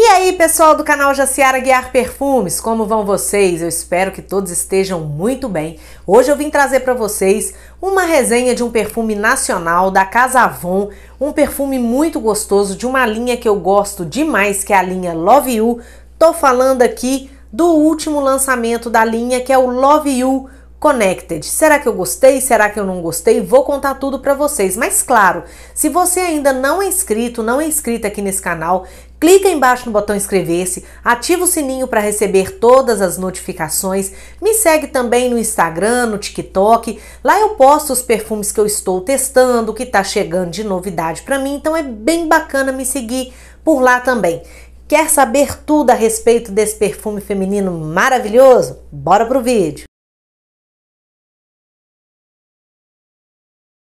E aí, pessoal do canal Jaciara Guiar Perfumes, como vão vocês? Eu espero que todos estejam muito bem. Hoje eu vim trazer para vocês uma resenha de um perfume nacional da Casa Avon, um perfume muito gostoso de uma linha que eu gosto demais, que é a linha Love You. Tô falando aqui do último lançamento da linha, que é o Love You Connected. Será que eu gostei? Será que eu não gostei? Vou contar tudo para vocês. Mas claro, se você ainda não é inscrito, não é inscrita aqui nesse canal, Clica embaixo no botão inscrever-se, ativa o sininho para receber todas as notificações, me segue também no Instagram, no TikTok. Lá eu posto os perfumes que eu estou testando, que está chegando de novidade para mim, então é bem bacana me seguir por lá também. Quer saber tudo a respeito desse perfume feminino maravilhoso? Bora pro vídeo.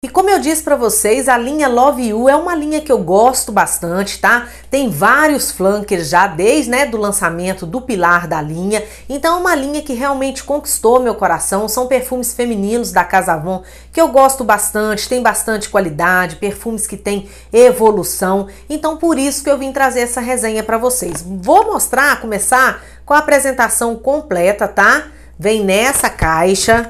E como eu disse para vocês, a linha Love You é uma linha que eu gosto bastante, tá? Tem vários flankers já desde, né, do lançamento do pilar da linha. Então é uma linha que realmente conquistou meu coração. São perfumes femininos da Casa Avon que eu gosto bastante, tem bastante qualidade, perfumes que têm evolução. Então por isso que eu vim trazer essa resenha para vocês. Vou mostrar, começar com a apresentação completa, tá? Vem nessa caixa.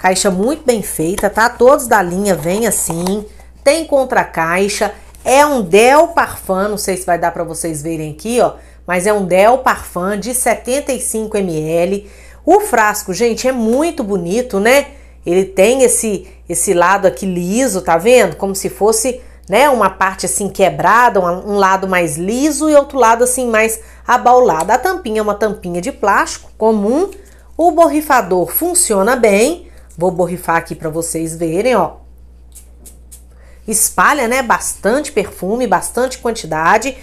Caixa muito bem feita, tá? Todos da linha vem assim. Tem contra-caixa. É um Del Parfum, não sei se vai dar para vocês verem aqui, ó. Mas é um Del Parfum de 75 ml. O frasco, gente, é muito bonito, né? Ele tem esse esse lado aqui liso, tá vendo? Como se fosse, né, uma parte assim quebrada, um, um lado mais liso e outro lado assim mais abaulado. A tampinha é uma tampinha de plástico comum. O borrifador funciona bem. Vou borrifar aqui para vocês verem, ó. Espalha, né, bastante perfume, bastante quantidade.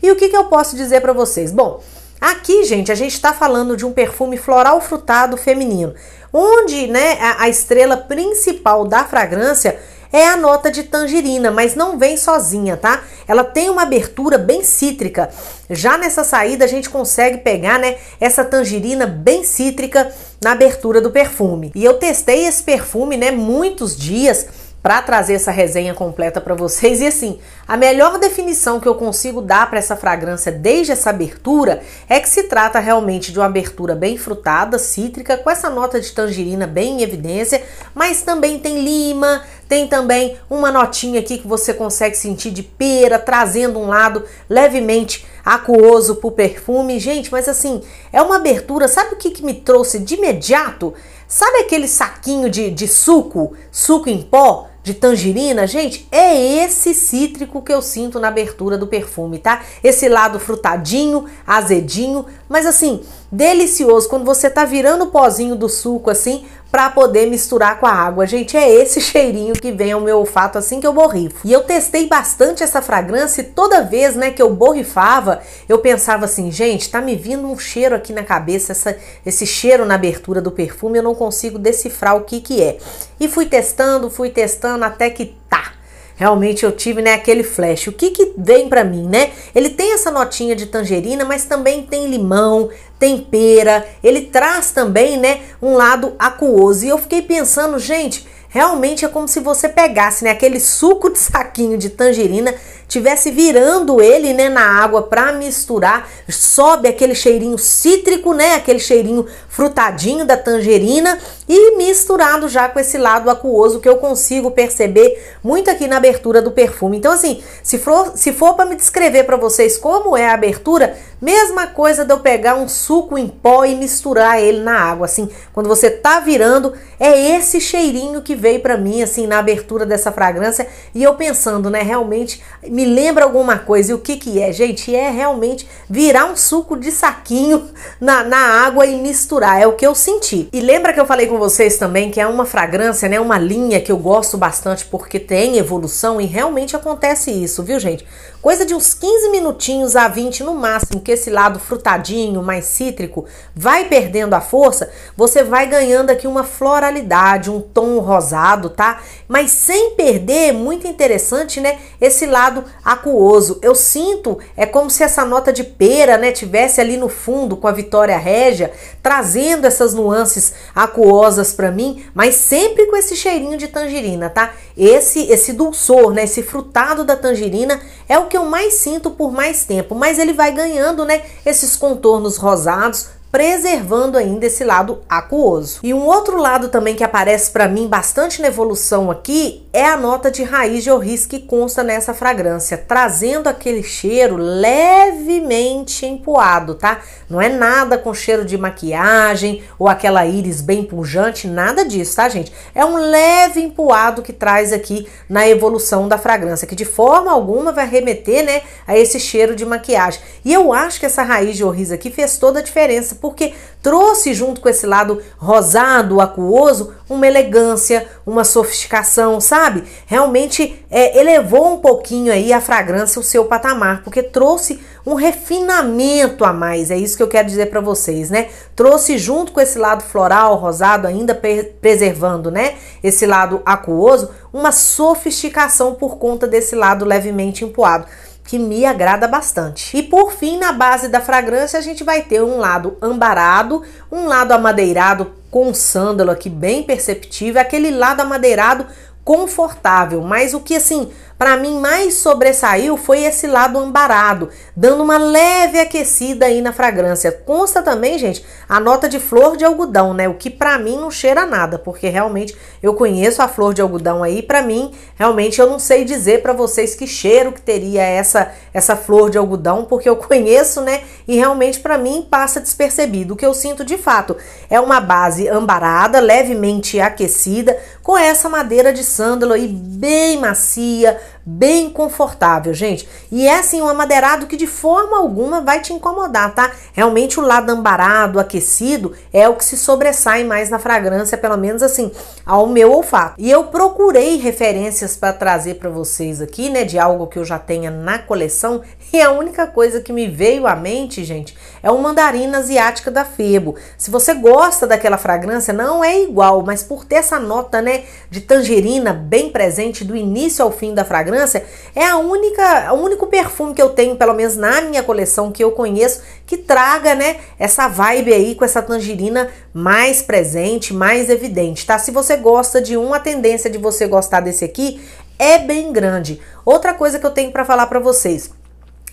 E o que, que eu posso dizer para vocês? Bom, aqui, gente, a gente está falando de um perfume floral frutado feminino, onde, né, a, a estrela principal da fragrância é a nota de tangerina, mas não vem sozinha, tá? Ela tem uma abertura bem cítrica. Já nessa saída a gente consegue pegar, né, essa tangerina bem cítrica na abertura do perfume. E eu testei esse perfume, né, muitos dias para trazer essa resenha completa para vocês. E assim, a melhor definição que eu consigo dar para essa fragrância desde essa abertura é que se trata realmente de uma abertura bem frutada, cítrica, com essa nota de tangerina bem em evidência, mas também tem lima, tem também uma notinha aqui que você consegue sentir de pera, trazendo um lado levemente aquoso pro perfume. Gente, mas assim, é uma abertura, sabe o que, que me trouxe de imediato? Sabe aquele saquinho de, de suco, suco em pó? de tangerina, gente, é esse cítrico que eu sinto na abertura do perfume, tá? Esse lado frutadinho, azedinho, mas assim, delicioso quando você tá virando o pozinho do suco assim para poder misturar com a água. Gente, é esse cheirinho que vem ao meu olfato assim que eu borrifo. E eu testei bastante essa fragrância e toda vez, né, que eu borrifava, eu pensava assim, gente, tá me vindo um cheiro aqui na cabeça, essa, esse cheiro na abertura do perfume, eu não consigo decifrar o que que é. E fui testando, fui testando até que tá realmente eu tive né, aquele flash. O que, que vem para mim, né? Ele tem essa notinha de tangerina, mas também tem limão, tempera, ele traz também, né, um lado aquoso. E eu fiquei pensando, gente, realmente é como se você pegasse, né, aquele suco de saquinho de tangerina, tivesse virando ele, né, na água para misturar, sobe aquele cheirinho cítrico, né, aquele cheirinho frutadinho da tangerina e misturado já com esse lado aquoso que eu consigo perceber muito aqui na abertura do perfume. Então assim, se for se for para me descrever para vocês como é a abertura, mesma coisa de eu pegar um suco em pó e misturar ele na água, assim. Quando você tá virando, é esse cheirinho que veio para mim, assim, na abertura dessa fragrância. E eu pensando, né, realmente me lembra alguma coisa. E o que que é, gente? É realmente virar um suco de saquinho na, na água e misturar. É o que eu senti. E lembra que eu falei com vocês também que é uma fragrância, né, uma linha que eu gosto bastante porque tem evolução e realmente acontece isso, viu, gente? Coisa de uns 15 minutinhos a 20 no máximo, que esse lado frutadinho, mais cítrico vai perdendo a força, você vai ganhando aqui uma floralidade, um tom rosado, tá? Mas sem perder, muito interessante, né? Esse lado aquoso. Eu sinto, é como se essa nota de pera, né, tivesse ali no fundo com a Vitória Régia, trazendo essas nuances aquosas para mim, mas sempre com esse cheirinho de tangerina, tá? Esse esse dulçor, né, esse frutado da tangerina é o que eu mais sinto por mais tempo, mas ele vai ganhando, né, esses contornos rosados causados preservando ainda esse lado aquoso. E um outro lado também que aparece para mim bastante na evolução aqui é a nota de raiz de orris que consta nessa fragrância, trazendo aquele cheiro levemente empoado, tá? Não é nada com cheiro de maquiagem ou aquela íris bem pungente, nada disso, tá, gente? É um leve empoado que traz aqui na evolução da fragrância, que de forma alguma vai remeter, né, a esse cheiro de maquiagem. E eu acho que essa raiz de orris aqui fez toda a diferença porque trouxe junto com esse lado rosado, aquoso, uma elegância, uma sofisticação, sabe? Realmente é, elevou um pouquinho aí a fragrância o seu patamar, porque trouxe um refinamento a mais, é isso que eu quero dizer para vocês, né? Trouxe junto com esse lado floral, rosado, ainda preservando, né? Esse lado aquoso, uma sofisticação por conta desse lado levemente empoado que me agrada bastante. E por fim, na base da fragrância, a gente vai ter um lado ambarado, um lado amadeirado com sândalo aqui bem perceptível, aquele lado amadeirado confortável, mas o que assim, para mim mais sobressaiu foi esse lado ambarado, dando uma leve aquecida aí na fragrância. Consta também, gente, a nota de flor de algodão, né? O que para mim não cheira nada, porque realmente eu conheço a flor de algodão aí, para mim, realmente eu não sei dizer para vocês que cheiro que teria essa essa flor de algodão, porque eu conheço, né? E realmente para mim passa despercebido. O que eu sinto de fato é uma base ambarada, levemente aquecida, com essa madeira de sândalo aí bem macia, bem confortável, gente. E é assim um amadeirado que de forma alguma vai te incomodar, tá? Realmente o lado ambarado, aquecido, é o que se sobressai mais na fragrância, pelo menos assim, ao meu olfato. E eu procurei referências para trazer para vocês aqui, né, de algo que eu já tenha na coleção, e a única coisa que me veio à mente, gente, é o mandarina asiática da Febo. Se você gosta daquela fragrância, não é igual, mas por ter essa nota, né, de tangerina bem presente do início ao fim da fragrância, fragrância, é a única, o único perfume que eu tenho, pelo menos na minha coleção que eu conheço, que traga, né, essa vibe aí com essa tangerina mais presente, mais evidente, tá? Se você gosta de um, a tendência de você gostar desse aqui é bem grande. Outra coisa que eu tenho para falar para vocês,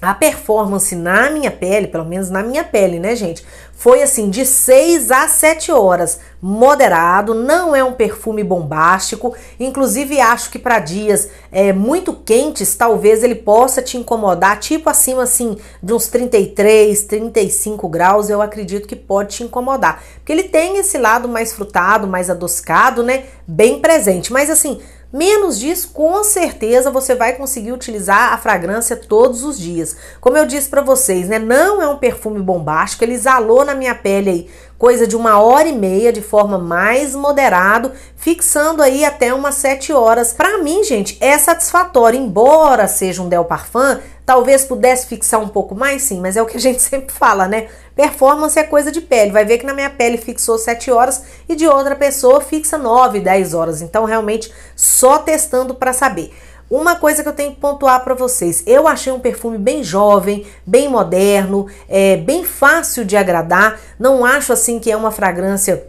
a performance na minha pele, pelo menos na minha pele, né, gente? Foi assim, de 6 a 7 horas, moderado, não é um perfume bombástico. Inclusive, acho que para dias é, muito quentes, talvez ele possa te incomodar, tipo acima assim, de uns 33, 35 graus, eu acredito que pode te incomodar. Porque ele tem esse lado mais frutado, mais adocicado, né? Bem presente. Mas assim, Menos disso, com certeza você vai conseguir utilizar a fragrância todos os dias. Como eu disse para vocês, né? Não é um perfume bombástico, ele exalou na minha pele aí coisa de uma hora e meia de forma mais moderado, fixando aí até umas 7 horas. Para mim, gente, é satisfatório, embora seja um Del Parfum, Talvez pudesse fixar um pouco mais, sim, mas é o que a gente sempre fala, né? Performance é coisa de pele. Vai ver que na minha pele fixou 7 horas e de outra pessoa fixa 9, 10 horas. Então, realmente, só testando para saber. Uma coisa que eu tenho que pontuar para vocês, eu achei um perfume bem jovem, bem moderno, é bem fácil de agradar. Não acho assim que é uma fragrância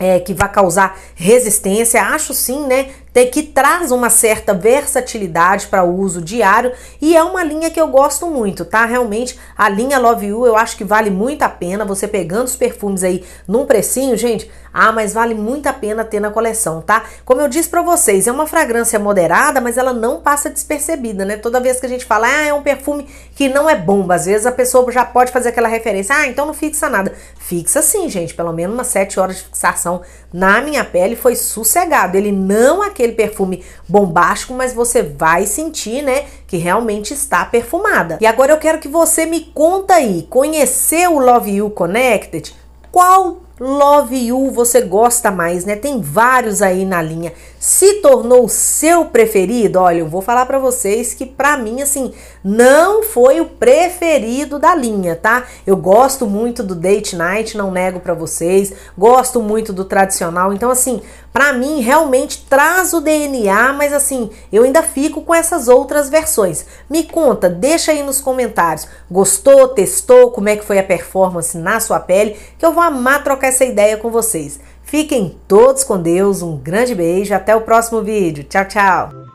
é, que vai causar resistência. Acho sim, né? que traz uma certa versatilidade para o uso diário e é uma linha que eu gosto muito, tá? Realmente a linha Love You eu acho que vale muito a pena você pegando os perfumes aí num precinho, gente. Ah, mas vale muito a pena ter na coleção, tá? Como eu disse para vocês, é uma fragrância moderada, mas ela não passa despercebida, né? Toda vez que a gente fala, ah, é um perfume que não é bomba, às vezes a pessoa já pode fazer aquela referência, ah, então não fixa nada. Fixa sim, gente, pelo menos umas 7 horas de fixação na minha pele foi sossegado. Ele não aqueceu aquele perfume bombástico, mas você vai sentir, né, que realmente está perfumada. E agora eu quero que você me conta aí, conheceu o Love You Connected? Qual Love You você gosta mais, né? Tem vários aí na linha. Se tornou o seu preferido? Olha, eu vou falar para vocês que para mim assim, não foi o preferido da linha, tá? Eu gosto muito do Date Night, não nego para vocês. Gosto muito do tradicional. Então assim, para mim realmente traz o DNA, mas assim, eu ainda fico com essas outras versões. Me conta, deixa aí nos comentários. Gostou, testou, como é que foi a performance na sua pele? Que eu vou amar trocar essa ideia com vocês. Fiquem todos com Deus, um grande beijo, até o próximo vídeo. Tchau, tchau.